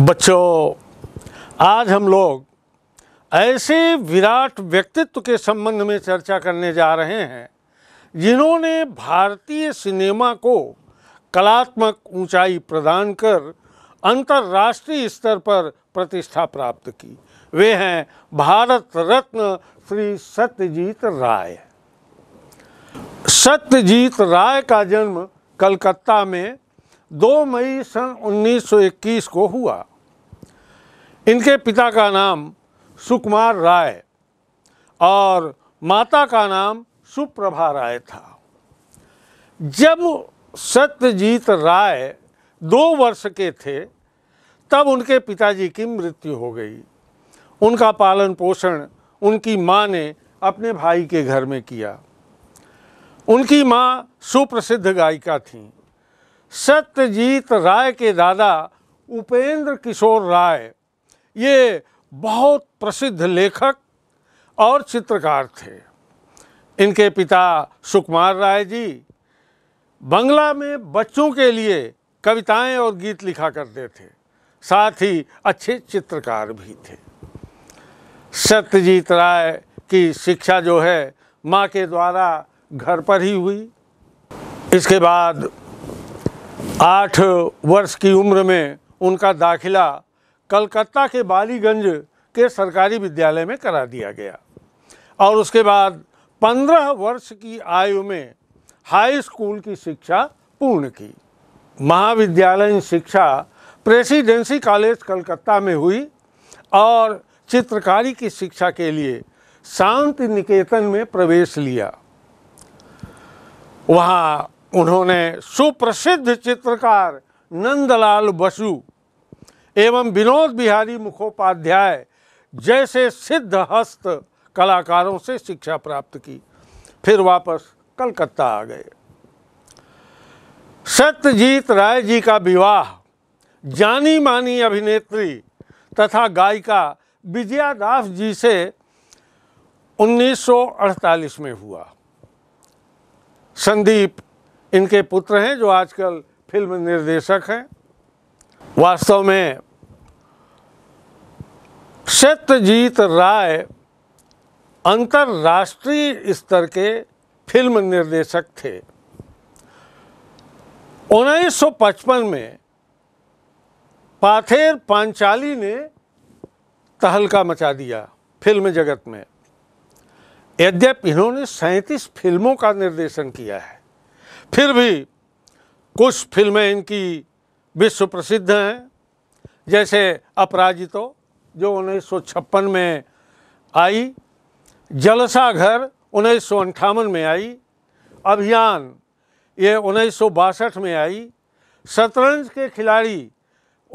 बच्चों आज हम लोग ऐसे विराट व्यक्तित्व के संबंध में चर्चा करने जा रहे हैं जिन्होंने भारतीय सिनेमा को कलात्मक ऊंचाई प्रदान कर अंतर्राष्ट्रीय स्तर पर प्रतिष्ठा प्राप्त की वे हैं भारत रत्न श्री सत्यजीत राय सत्यजीत राय का जन्म कलकत्ता में 2 मई सन 1921 को हुआ इनके पिता का नाम सुकुमार राय और माता का नाम सुप्रभा राय था जब सत्यजीत राय दो वर्ष के थे तब उनके पिताजी की मृत्यु हो गई उनका पालन पोषण उनकी माँ ने अपने भाई के घर में किया उनकी माँ सुप्रसिद्ध गायिका थीं सत्यजीत राय के दादा उपेंद्र किशोर राय ये बहुत प्रसिद्ध लेखक और चित्रकार थे इनके पिता सुकुमार राय जी बंगला में बच्चों के लिए कविताएं और गीत लिखा करते थे साथ ही अच्छे चित्रकार भी थे सत्यजीत राय की शिक्षा जो है माँ के द्वारा घर पर ही हुई इसके बाद आठ वर्ष की उम्र में उनका दाखिला कलकत्ता के बालीगंज के सरकारी विद्यालय में करा दिया गया और उसके बाद पंद्रह वर्ष की आयु में हाई स्कूल की शिक्षा पूर्ण की महाविद्यालय शिक्षा प्रेसिडेंसी कॉलेज कलकत्ता में हुई और चित्रकारी की शिक्षा के लिए शांति निकेतन में प्रवेश लिया वहाँ उन्होंने सुप्रसिद्ध चित्रकार नंदलाल बसु एवं विनोद बिहारी मुखोपाध्याय जैसे सिद्ध हस्त कलाकारों से शिक्षा प्राप्त की फिर वापस कलकत्ता आ गए सत्यजीत राय जी का विवाह जानी मानी अभिनेत्री तथा गायिका विजया दास जी से 1948 में हुआ संदीप इनके पुत्र हैं जो आजकल फिल्म निर्देशक हैं वास्तव में सत्यजीत राय अंतर्राष्ट्रीय स्तर के फिल्म निर्देशक थे 1955 में पाथेर पांचाली ने तहलका मचा दिया फिल्म जगत में यद्यप इन्होंने सैंतीस फिल्मों का निर्देशन किया है फिर भी कुछ फिल्में इनकी विश्व प्रसिद्ध हैं जैसे अपराजितो जो उन्नीस में आई जलसा घर उन्नीस में आई अभियान ये उन्नीस में आई शतरंज के खिलाड़ी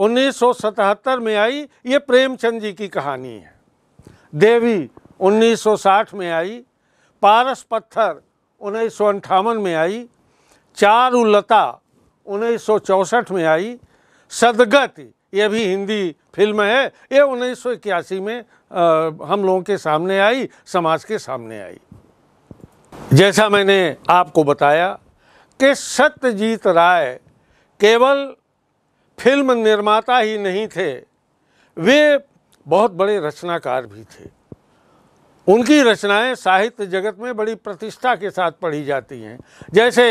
1977 में आई ये प्रेमचंद जी की कहानी है देवी 1960 में आई पारस पत्थर उन्नीस में आई चारुलता 1964 में आई सदगत ये भी हिंदी फिल्म है ये इक्यासी में आ, हम लोगों के सामने आई समाज के सामने आई जैसा मैंने आपको बताया कि सत्यजीत राय केवल फिल्म निर्माता ही नहीं थे वे बहुत बड़े रचनाकार भी थे उनकी रचनाएं साहित्य जगत में बड़ी प्रतिष्ठा के साथ पढ़ी जाती हैं जैसे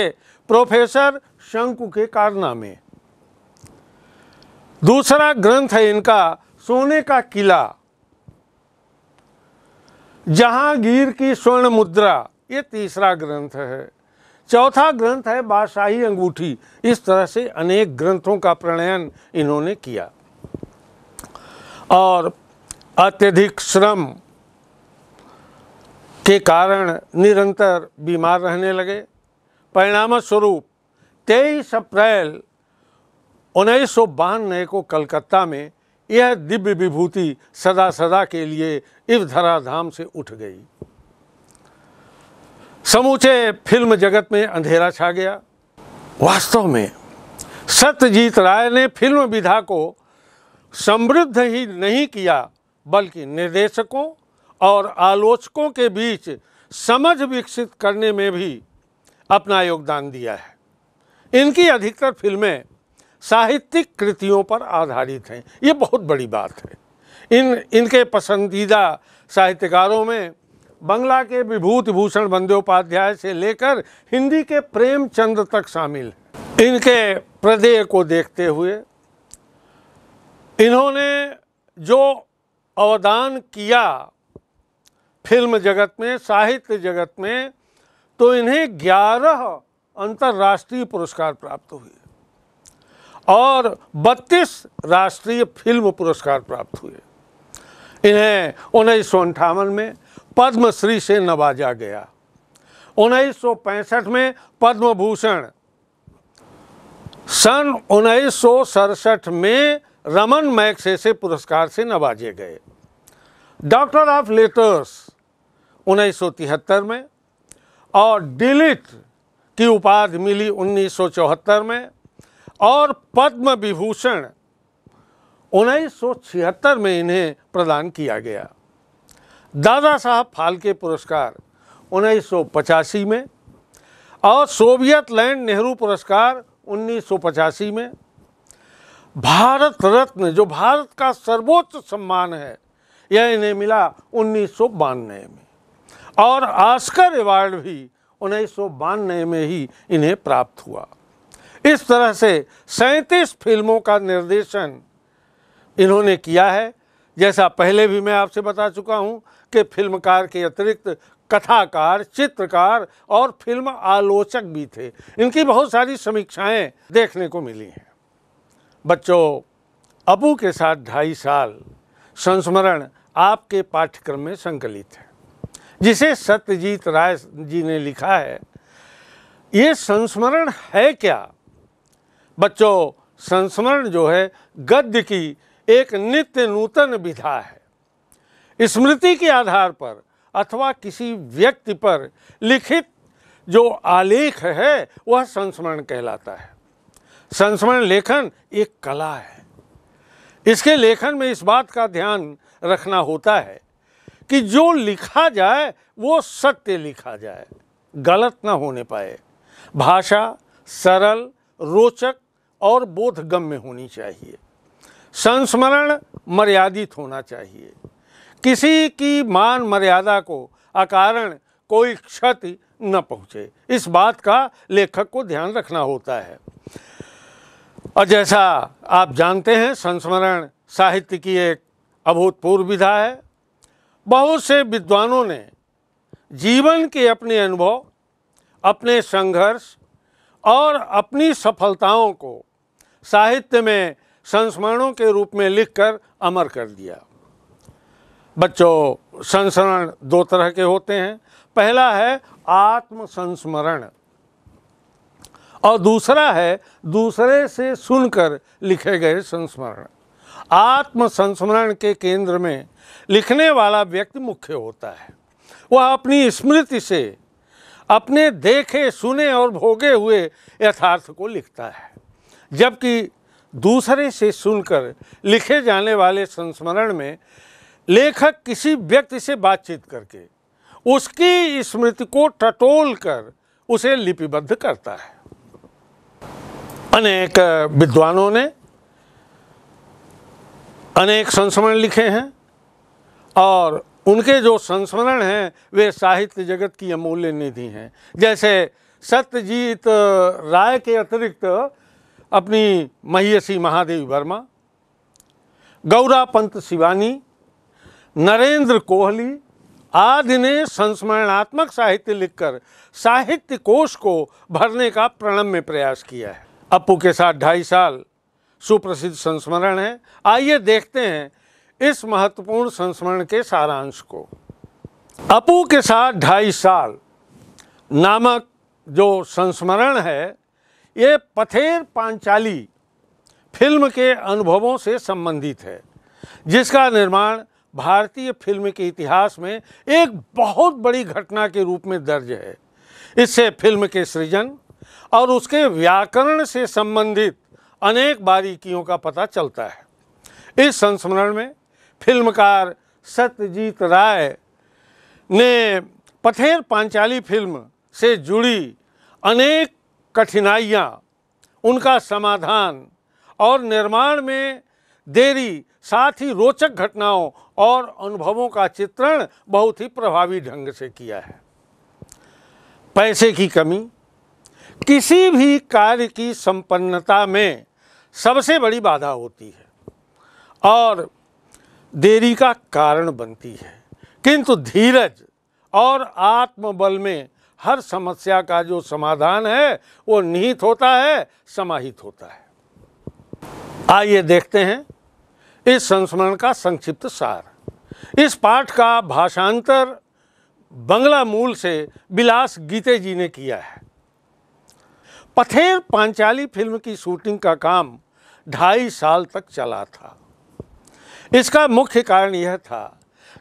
प्रोफेसर शंकु के कारनामे दूसरा ग्रंथ है इनका सोने का किला जहांगीर की स्वर्ण मुद्रा ये तीसरा ग्रंथ है चौथा ग्रंथ है बादशाही अंगूठी इस तरह से अनेक ग्रंथों का प्रणयन इन्होंने किया और अत्यधिक श्रम के कारण निरंतर बीमार रहने लगे परिणाम स्वरूप तेईस अप्रैल उन्नीस सौ बानवे को कलकत्ता में यह दिव्य विभूति सदा सदा के लिए इस धराधाम से उठ गई समूचे फिल्म जगत में अंधेरा छा गया वास्तव में सत्यजीत राय ने फिल्म विधा को समृद्ध ही नहीं किया बल्कि निर्देशकों और आलोचकों के बीच समझ विकसित करने में भी अपना योगदान दिया है इनकी अधिकतर फिल्में साहित्यिक कृतियों पर आधारित हैं ये बहुत बड़ी बात है इन इनके पसंदीदा साहित्यकारों में बंगला के विभूति भूषण बंदोपाध्याय से लेकर हिंदी के प्रेमचंद तक शामिल इनके प्रदेय को देखते हुए इन्होंने जो अवदान किया फिल्म जगत में साहित्य जगत में तो इन्हें ग्यारह अंतर्राष्ट्रीय पुरस्कार प्राप्त हुए और बत्तीस राष्ट्रीय फिल्म पुरस्कार प्राप्त हुए इन्हें उन्नीस में पद्मश्री से नवाजा गया उन्नीस में पद्म भूषण सन उन्नीस में रमन मैक्सेसे पुरस्कार से नवाजे गए डॉक्टर ऑफ लेटर्स उन्नीस में और डिलीट की उपाधि मिली 1974 में और पद्म विभूषण उन्नीस में इन्हें प्रदान किया गया दादा साहब फाल्के पुरस्कार उन्नीस में और सोवियत लैंड नेहरू पुरस्कार उन्नीस में भारत रत्न जो भारत का सर्वोच्च सम्मान है यह इन्हें मिला उन्नीस में और आस्कर अवार्ड भी उन्नीस सौ बानवे में ही इन्हें प्राप्त हुआ इस तरह से सैंतीस फिल्मों का निर्देशन इन्होंने किया है जैसा पहले भी मैं आपसे बता चुका हूँ कि फिल्मकार के अतिरिक्त कथाकार चित्रकार और फिल्म आलोचक भी थे इनकी बहुत सारी समीक्षाएं देखने को मिली हैं बच्चों अबू के साथ ढाई साल संस्मरण आपके पाठ्यक्रम में संकलित है जिसे सत्यजीत राय जी ने लिखा है ये संस्मरण है क्या बच्चों संस्मरण जो है गद्य की एक नित्य नूतन विधा है स्मृति के आधार पर अथवा किसी व्यक्ति पर लिखित जो आलेख है वह संस्मरण कहलाता है संस्मरण लेखन एक कला है इसके लेखन में इस बात का ध्यान रखना होता है कि जो लिखा जाए वो सत्य लिखा जाए गलत ना होने पाए भाषा सरल रोचक और बोधगम्य होनी चाहिए संस्मरण मर्यादित होना चाहिए किसी की मान मर्यादा को अकारण कोई क्षति न पहुँचे इस बात का लेखक को ध्यान रखना होता है और जैसा आप जानते हैं संस्मरण साहित्य की एक अभूतपूर्व विधा है बहुत से विद्वानों ने जीवन के अपने अनुभव अपने संघर्ष और अपनी सफलताओं को साहित्य में संस्मरणों के रूप में लिखकर अमर कर दिया बच्चों संस्मरण दो तरह के होते हैं पहला है आत्म संस्मरण और दूसरा है दूसरे से सुनकर लिखे गए संस्मरण आत्म संस्मरण के केंद्र में लिखने वाला व्यक्ति मुख्य होता है वह अपनी स्मृति से अपने देखे सुने और भोगे हुए यथार्थ को लिखता है जबकि दूसरे से सुनकर लिखे जाने वाले संस्मरण में लेखक किसी व्यक्ति से बातचीत करके उसकी स्मृति को टटोल कर उसे लिपिबद्ध करता है अनेक विद्वानों ने अनेक संस्मरण लिखे हैं और उनके जो संस्मरण हैं वे साहित्य जगत की अमूल्य निधि हैं जैसे सत्यजीत राय के अतिरिक्त अपनी महियसी महादेव वर्मा गौरा पंत शिवानी नरेंद्र कोहली आदि ने संस्मरणात्मक साहित्य लिखकर साहित्य कोष को भरने का प्रणम्य प्रयास किया है अपू के साथ ढाई साल सुप्रसिद्ध संस्मरण है आइए देखते हैं इस महत्वपूर्ण संस्मरण के सारांश को अपू के साथ ढाई साल नामक जो संस्मरण है ये पथेर पांचाली फिल्म के अनुभवों से संबंधित है जिसका निर्माण भारतीय फिल्म के इतिहास में एक बहुत बड़ी घटना के रूप में दर्ज है इससे फिल्म के सृजन और उसके व्याकरण से संबंधित अनेक बारीकियों का पता चलता है इस संस्मरण में फिल्मकार सत्यजीत राय ने पथेर पांचाली फिल्म से जुड़ी अनेक कठिनाइयाँ उनका समाधान और निर्माण में देरी साथ ही रोचक घटनाओं और अनुभवों का चित्रण बहुत ही प्रभावी ढंग से किया है पैसे की कमी किसी भी कार्य की संपन्नता में सबसे बड़ी बाधा होती है और देरी का कारण बनती है किंतु धीरज और आत्मबल में हर समस्या का जो समाधान है वो निहित होता है समाहित होता है आइए देखते हैं इस संस्मरण का संक्षिप्त सार इस पाठ का भाषांतर बंगला मूल से बिलास गीते जी ने किया है पथेर पांचाली फिल्म की शूटिंग का काम ढाई साल तक चला था इसका मुख्य कारण यह था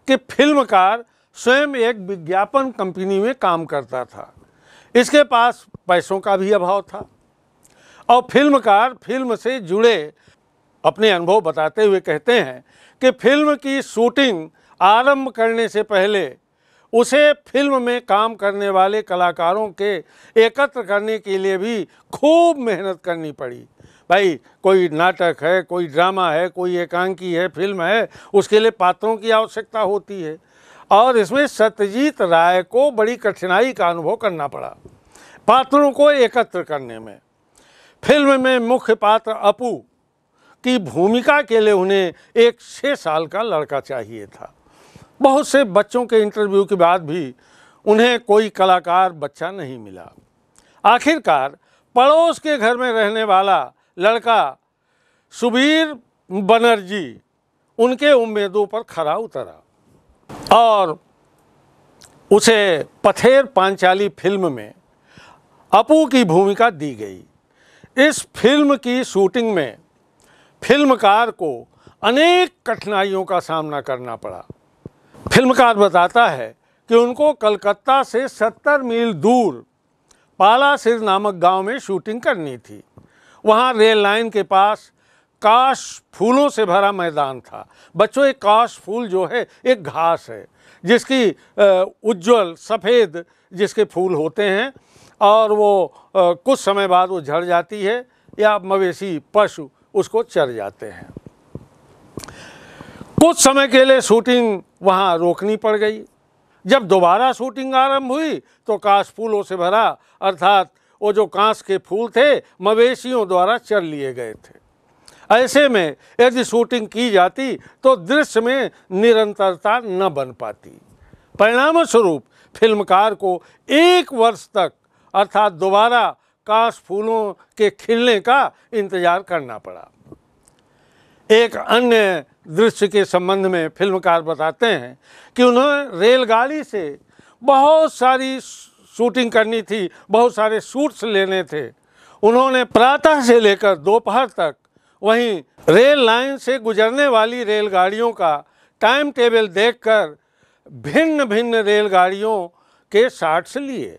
कि फिल्मकार स्वयं एक विज्ञापन कंपनी में काम करता था इसके पास पैसों का भी अभाव था और फिल्मकार फिल्म से जुड़े अपने अनुभव बताते हुए कहते हैं कि फिल्म की शूटिंग आरंभ करने से पहले उसे फिल्म में काम करने वाले कलाकारों के एकत्र करने के लिए भी खूब मेहनत करनी पड़ी भाई कोई नाटक है कोई ड्रामा है कोई एकांकी है फिल्म है उसके लिए पात्रों की आवश्यकता होती है और इसमें सत्यजीत राय को बड़ी कठिनाई का अनुभव करना पड़ा पात्रों को एकत्र करने में फिल्म में मुख्य पात्र अपू की भूमिका के लिए उन्हें एक छः साल का लड़का चाहिए था बहुत से बच्चों के इंटरव्यू के बाद भी उन्हें कोई कलाकार बच्चा नहीं मिला आखिरकार पड़ोस के घर में रहने वाला लड़का सुबीर बनर्जी उनके उम्मीदों पर खरा उतरा और उसे पथेर पांचाली फिल्म में अपू की भूमिका दी गई इस फिल्म की शूटिंग में फिल्मकार को अनेक कठिनाइयों का सामना करना पड़ा फिल्मकार बताता है कि उनको कलकत्ता से 70 मील दूर पालासिर नामक गांव में शूटिंग करनी थी वहाँ रेल लाइन के पास काश फूलों से भरा मैदान था बच्चों एक काश फूल जो है एक घास है जिसकी उज्जवल सफ़ेद जिसके फूल होते हैं और वो कुछ समय बाद वो झड़ जाती है या मवेशी पशु उसको चर जाते हैं कुछ समय के लिए शूटिंग वहाँ रोकनी पड़ गई जब दोबारा शूटिंग आरंभ हुई तो काश फूलों से भरा अर्थात वो जो कांस के फूल थे मवेशियों द्वारा चर लिए गए थे ऐसे में यदि शूटिंग की जाती तो दृश्य में निरंतरता न बन पाती परिणाम स्वरूप फिल्मकार को एक वर्ष तक अर्थात दोबारा काश फूलों के खिलने का इंतजार करना पड़ा एक अन्य दृश्य के संबंध में फिल्मकार बताते हैं कि उन्होंने रेलगाड़ी से बहुत सारी शूटिंग करनी थी बहुत सारे शूट्स लेने थे उन्होंने प्रातः से लेकर दोपहर तक वहीं रेल लाइन से गुजरने वाली रेलगाड़ियों का टाइम टेबल देख भिन्न भिन्न रेलगाड़ियों के शार्ट्स लिए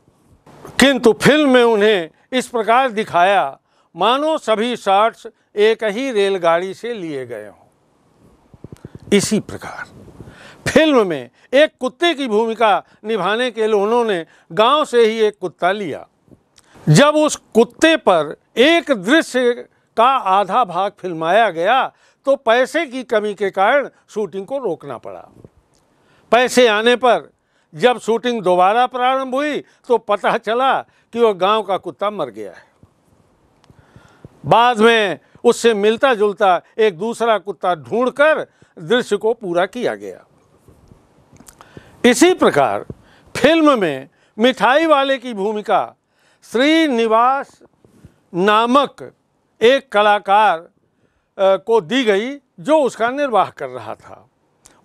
किंतु फिल्म में उन्हें इस प्रकार दिखाया मानो सभी शार्ट्स एक ही रेलगाड़ी से लिए गए हों इसी प्रकार फिल्म में एक कुत्ते की भूमिका निभाने के लिए उन्होंने गांव से ही एक कुत्ता लिया जब उस कुत्ते पर एक दृश्य का आधा भाग फिल्माया गया तो पैसे की कमी के कारण शूटिंग को रोकना पड़ा पैसे आने पर जब शूटिंग दोबारा प्रारंभ हुई तो पता चला कि वह गांव का कुत्ता मर गया है बाद में उससे मिलता जुलता एक दूसरा कुत्ता ढूंढकर दृश्य को पूरा किया गया इसी प्रकार फिल्म में मिठाई वाले की भूमिका श्रीनिवास नामक एक कलाकार को दी गई जो उसका निर्वाह कर रहा था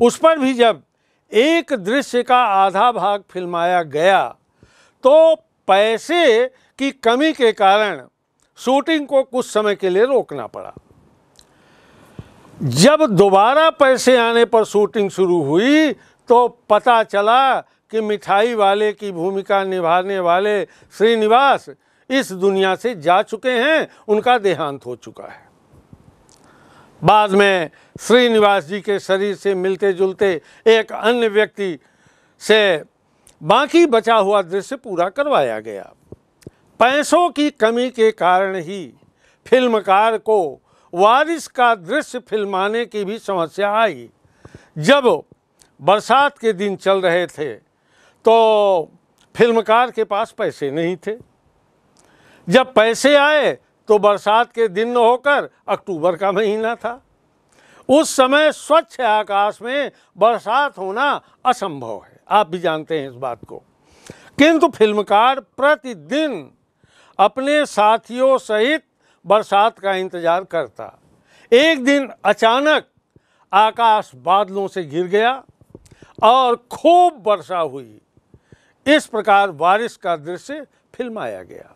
उस पर भी जब एक दृश्य का आधा भाग फिल्माया गया तो पैसे की कमी के कारण शूटिंग को कुछ समय के लिए रोकना पड़ा जब दोबारा पैसे आने पर शूटिंग शुरू हुई तो पता चला कि मिठाई वाले की भूमिका निभाने वाले श्रीनिवास इस दुनिया से जा चुके हैं उनका देहांत हो चुका है बाद में श्रीनिवास जी के शरीर से मिलते जुलते एक अन्य व्यक्ति से बाकी बचा हुआ दृश्य पूरा करवाया गया पैसों की कमी के कारण ही फिल्मकार को वारिस का दृश्य फिल्माने की भी समस्या आई जब बरसात के दिन चल रहे थे तो फिल्मकार के पास पैसे नहीं थे जब पैसे आए तो बरसात के दिन होकर अक्टूबर का महीना था उस समय स्वच्छ आकाश में बरसात होना असंभव है आप भी जानते हैं इस बात को किंतु फिल्मकार प्रतिदिन अपने साथियों सहित बरसात का इंतजार करता एक दिन अचानक आकाश बादलों से घिर गया और खूब वर्षा हुई इस प्रकार बारिश का दृश्य फिल्माया गया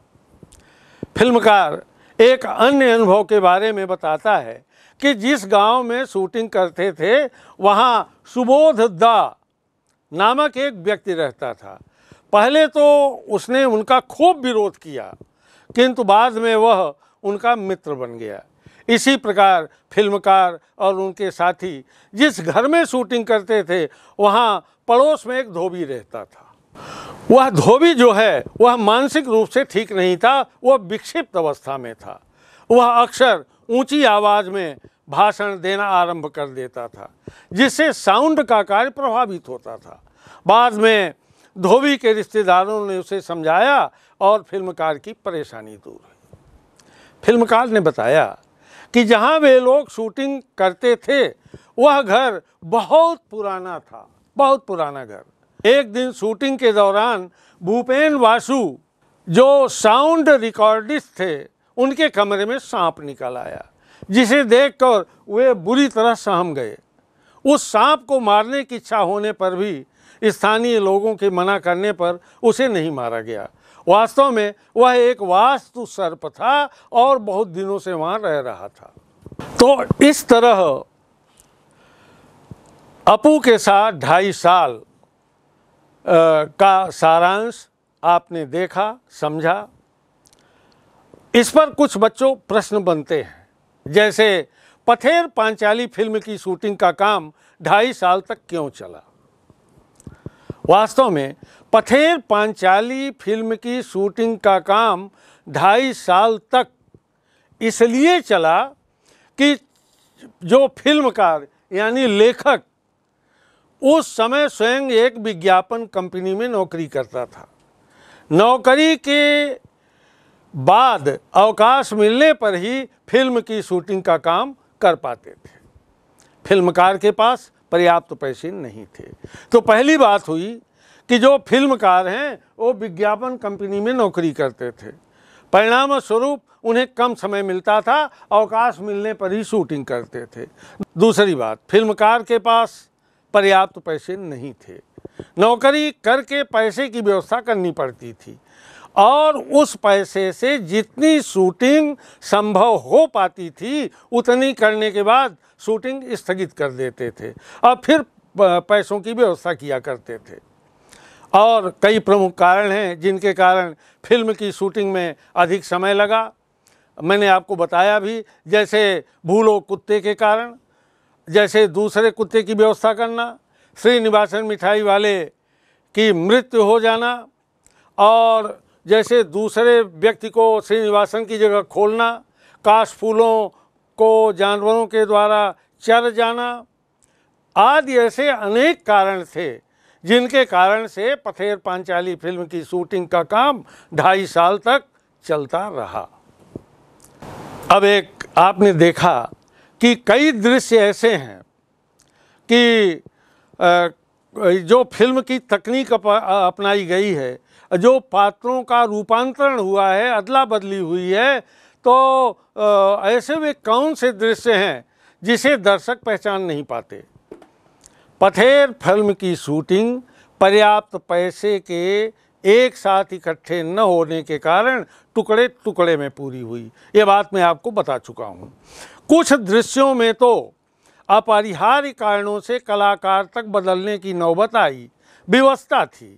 फिल्मकार एक अन्य अनुभव के बारे में बताता है कि जिस गांव में शूटिंग करते थे वहां सुबोध दा नामक एक व्यक्ति रहता था पहले तो उसने उनका खूब विरोध किया किंतु बाद में वह उनका मित्र बन गया इसी प्रकार फिल्मकार और उनके साथी जिस घर में शूटिंग करते थे वहाँ पड़ोस में एक धोबी रहता था वह धोबी जो है वह मानसिक रूप से ठीक नहीं था वह विक्षिप्त अवस्था में था वह अक्सर ऊंची आवाज़ में भाषण देना आरंभ कर देता था जिससे साउंड का कार्य प्रभावित होता था बाद में धोबी के रिश्तेदारों ने उसे समझाया और फिल्मकार की परेशानी दूर हुई फिल्मकार ने बताया कि जहाँ वे लोग शूटिंग करते थे वह घर बहुत पुराना था बहुत पुराना घर एक दिन शूटिंग के दौरान भूपेन वासु जो साउंड रिकॉर्डिस्ट थे उनके कमरे में सांप निकल आया जिसे देखकर वे बुरी तरह सहम गए उस सांप को मारने की इच्छा होने पर भी स्थानीय लोगों के मना करने पर उसे नहीं मारा गया वास्तव में वह एक वास्तु सर्प था और बहुत दिनों से वहां रह रहा था तो इस तरह अपू के साथ ढाई साल का सारांश आपने देखा समझा इस पर कुछ बच्चों प्रश्न बनते हैं जैसे पथेर पांचाली फिल्म की शूटिंग का काम ढाई साल तक क्यों चला वास्तव में पथेर पांचाली फिल्म की शूटिंग का काम ढाई साल तक इसलिए चला कि जो फिल्मकार यानी लेखक उस समय स्वयं एक विज्ञापन कंपनी में नौकरी करता था नौकरी के बाद अवकाश मिलने पर ही फिल्म की शूटिंग का काम कर पाते थे फिल्मकार के पास पर्याप्त तो पैसे नहीं थे तो पहली बात हुई कि जो फिल्मकार हैं वो विज्ञापन कंपनी में नौकरी करते थे परिणाम स्वरूप उन्हें कम समय मिलता था अवकाश मिलने पर ही शूटिंग करते थे दूसरी बात फिल्मकार के पास पर्याप्त पैसे नहीं थे नौकरी करके पैसे की व्यवस्था करनी पड़ती थी और उस पैसे से जितनी शूटिंग संभव हो पाती थी उतनी करने के बाद शूटिंग स्थगित कर देते थे और फिर पैसों की व्यवस्था किया करते थे और कई प्रमुख कारण हैं जिनके कारण फिल्म की शूटिंग में अधिक समय लगा मैंने आपको बताया भी जैसे भूलो कुत्ते के कारण जैसे दूसरे कुत्ते की व्यवस्था करना श्रीनिवासन मिठाई वाले की मृत्यु हो जाना और जैसे दूसरे व्यक्ति को श्रीनिवासन की जगह खोलना काश फूलों को जानवरों के द्वारा चर जाना आदि ऐसे अनेक कारण थे जिनके कारण से पथेर पांचाली फिल्म की शूटिंग का काम ढाई साल तक चलता रहा अब एक आपने देखा कि कई दृश्य ऐसे हैं कि जो फिल्म की तकनीक अपनाई गई है जो पात्रों का रूपांतरण हुआ है अदला बदली हुई है तो ऐसे वे कौन से दृश्य हैं जिसे दर्शक पहचान नहीं पाते पथेर फिल्म की शूटिंग पर्याप्त पैसे के एक साथ इकट्ठे न होने के कारण टुकड़े टुकड़े में पूरी हुई ये बात मैं आपको बता चुका हूँ कुछ दृश्यों में तो अपरिहार्य कारणों से कलाकार तक बदलने की नौबत आई व्यवस्था थी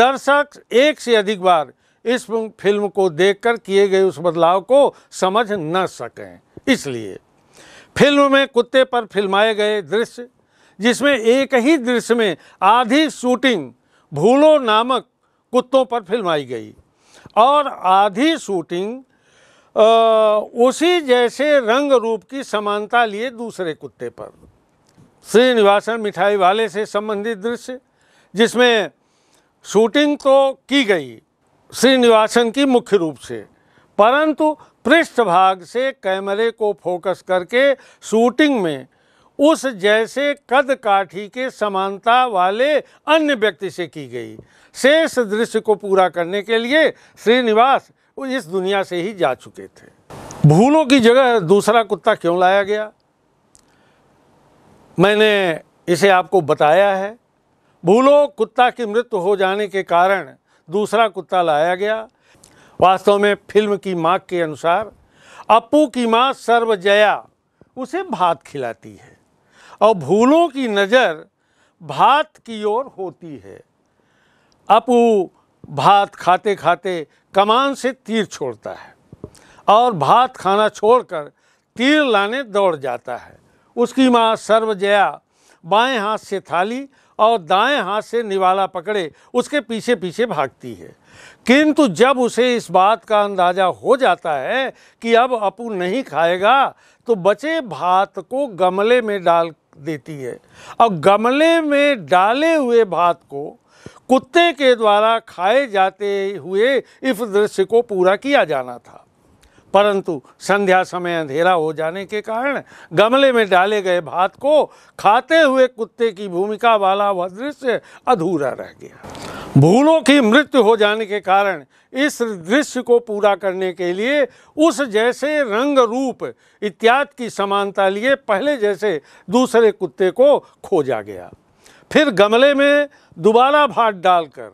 दर्शक एक से अधिक बार इस फिल्म को देखकर किए गए उस बदलाव को समझ न सकें इसलिए फिल्म में कुत्ते पर फिल्माए गए दृश्य जिसमें एक ही दृश्य में आधी शूटिंग भूलो नामक कुत्तों पर फिल्माई गई और आधी शूटिंग आ, उसी जैसे रंग रूप की समानता लिए दूसरे कुत्ते पर श्रीनिवासन मिठाई वाले से संबंधित दृश्य जिसमें शूटिंग तो की गई श्रीनिवासन की मुख्य रूप से परंतु पृष्ठभाग से कैमरे को फोकस करके शूटिंग में उस जैसे कद काठी के समानता वाले अन्य व्यक्ति से की गई शेष दृश्य को पूरा करने के लिए श्रीनिवास इस दुनिया से ही जा चुके थे भूलों की जगह दूसरा कुत्ता क्यों लाया गया मैंने इसे आपको बताया है भूलो कुत्ता की मृत्यु हो जाने के कारण दूसरा कुत्ता लाया गया वास्तव में फिल्म की माँ के अनुसार अपू की माँ सर्वजया उसे भात खिलाती है और भूलों की नज़र भात की ओर होती है अपू भात खाते खाते कमान से तीर छोड़ता है और भात खाना छोड़कर तीर लाने दौड़ जाता है उसकी माँ सर्वजया बाएं हाथ से थाली और दाएं हाथ से निवाला पकड़े उसके पीछे पीछे भागती है किंतु जब उसे इस बात का अंदाज़ा हो जाता है कि अब अपू नहीं खाएगा तो बचे भात को गमले में डाल देती है और गमले में डाले हुए भात को कुत्ते के द्वारा खाए जाते हुए इस दृश्य को पूरा किया जाना था परंतु संध्या समय अंधेरा हो जाने के कारण गमले में डाले गए भात को खाते हुए कुत्ते की भूमिका वाला वह दृश्य अधूरा रह गया भूलों की मृत्यु हो जाने के कारण इस दृश्य को पूरा करने के लिए उस जैसे रंग रूप इत्यादि की समानता लिए पहले जैसे दूसरे कुत्ते को खोजा गया फिर गमले में दोबारा भात डालकर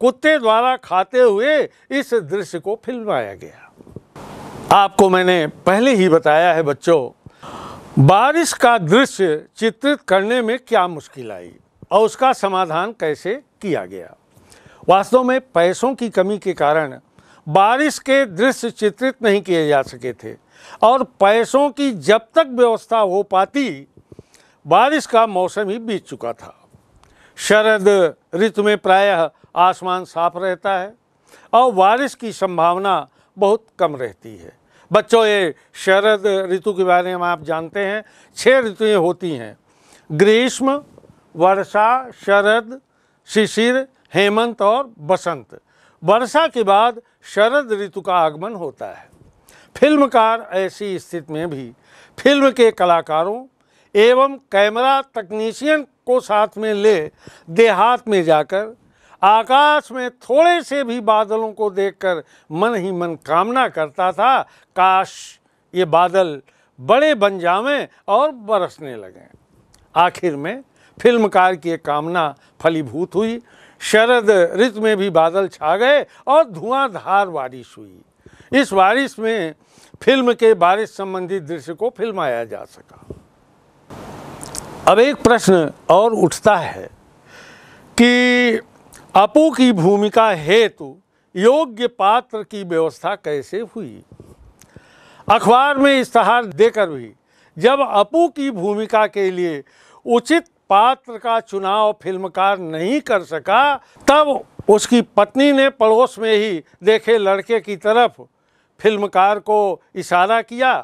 कुत्ते द्वारा खाते हुए इस दृश्य को फिल्माया गया आपको मैंने पहले ही बताया है बच्चों बारिश का दृश्य चित्रित करने में क्या मुश्किल आई और उसका समाधान कैसे किया गया वास्तव में पैसों की कमी के कारण बारिश के दृश्य चित्रित नहीं किए जा सके थे और पैसों की जब तक व्यवस्था हो पाती बारिश का मौसम ही बीत चुका था शरद ऋतु में प्रायः आसमान साफ रहता है और बारिश की संभावना बहुत कम रहती है बच्चों ये शरद ऋतु के बारे में आप जानते हैं छः ऋतुएं होती हैं ग्रीष्म वर्षा शरद शिशिर हेमंत और बसंत वर्षा के बाद शरद ऋतु का आगमन होता है फिल्मकार ऐसी स्थिति में भी फिल्म के कलाकारों एवं कैमरा तकनीशियन को साथ में ले देहात में जाकर आकाश में थोड़े से भी बादलों को देखकर मन ही मन कामना करता था काश ये बादल बड़े बन जावें और बरसने लगें आखिर में फिल्मकार की कामना फलीभूत हुई शरद ऋतु में भी बादल छा गए और धुआंधार बारिश हुई इस बारिश में फिल्म के बारिश संबंधी दृश्य को फिल्माया जा सका अब एक प्रश्न और उठता है कि अपू की भूमिका हेतु योग्य पात्र की व्यवस्था कैसे हुई अखबार में इश्तहार देकर भी जब अपू की भूमिका के लिए उचित पात्र का चुनाव फिल्मकार नहीं कर सका तब उसकी पत्नी ने पड़ोस में ही देखे लड़के की तरफ फिल्मकार को इशारा किया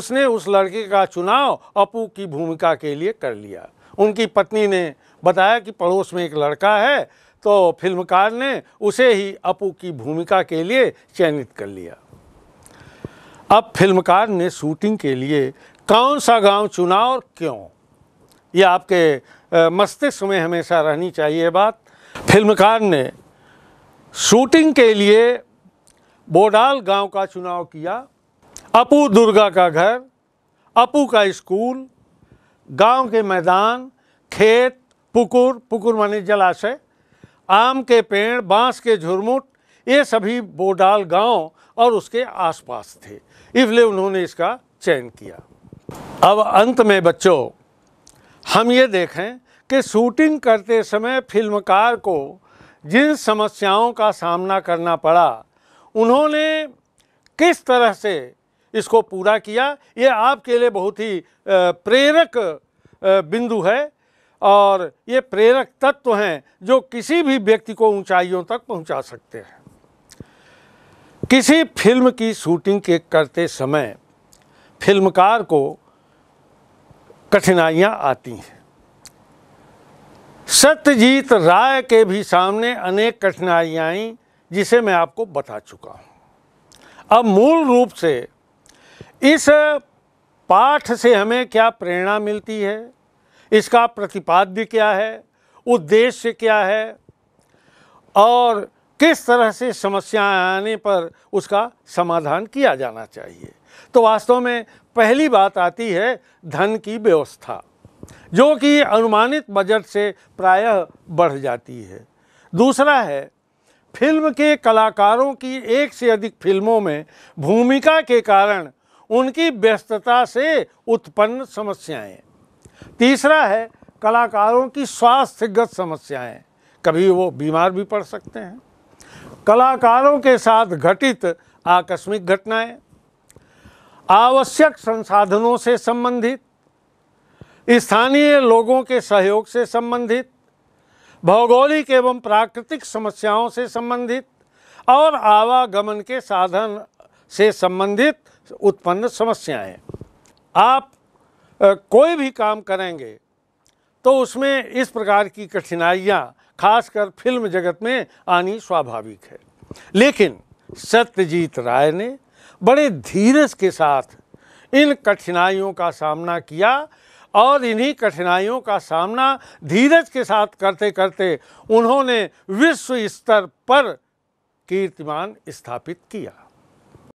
उसने उस लड़के का चुनाव अपू की भूमिका के लिए कर लिया उनकी पत्नी ने बताया कि पड़ोस में एक लड़का है तो फिल्मकार ने उसे ही अपू की भूमिका के लिए चयनित कर लिया अब फिल्मकार ने शूटिंग के लिए कौन सा गांव चुना और क्यों ये आपके मस्तिष्क में हमेशा रहनी चाहिए बात फिल्मकार ने शूटिंग के लिए बोडाल गांव का चुनाव किया अपू दुर्गा का घर अपू का स्कूल गांव के मैदान खेत पुकुर पुकुर माने जलाशय आम के पेड़ बांस के झुरमुट ये सभी बोडाल गांव और उसके आसपास थे इसलिए उन्होंने इसका चयन किया अब अंत में बच्चों हम ये देखें कि शूटिंग करते समय फिल्मकार को जिन समस्याओं का सामना करना पड़ा उन्होंने किस तरह से इसको पूरा किया ये आपके लिए बहुत ही प्रेरक बिंदु है और ये प्रेरक तत्व हैं जो किसी भी व्यक्ति को ऊंचाइयों तक पहुंचा सकते हैं किसी फिल्म की शूटिंग के करते समय फिल्मकार को कठिनाइयां आती हैं सत्यजीत राय के भी सामने अनेक कठिनाइयां आई जिसे मैं आपको बता चुका हूं अब मूल रूप से इस पाठ से हमें क्या प्रेरणा मिलती है इसका प्रतिपाद्य क्या है उद्देश्य क्या है और किस तरह से समस्याएं आने पर उसका समाधान किया जाना चाहिए तो वास्तव में पहली बात आती है धन की व्यवस्था जो कि अनुमानित बजट से प्रायः बढ़ जाती है दूसरा है फिल्म के कलाकारों की एक से अधिक फिल्मों में भूमिका के कारण उनकी व्यस्तता से उत्पन्न समस्याएं तीसरा है कलाकारों की स्वास्थ्यगत समस्याएं कभी वो बीमार भी पड़ सकते हैं कलाकारों के साथ घटित आकस्मिक घटनाएं आवश्यक संसाधनों से संबंधित स्थानीय लोगों के सहयोग से संबंधित भौगोलिक एवं प्राकृतिक समस्याओं से संबंधित और आवागमन के साधन से संबंधित उत्पन्न समस्याएं आप कोई भी काम करेंगे तो उसमें इस प्रकार की कठिनाइयाँ खासकर फिल्म जगत में आनी स्वाभाविक है लेकिन सत्यजीत राय ने बड़े धीरज के साथ इन कठिनाइयों का सामना किया और इन्हीं कठिनाइयों का सामना धीरज के साथ करते करते उन्होंने विश्व स्तर पर कीर्तिमान स्थापित किया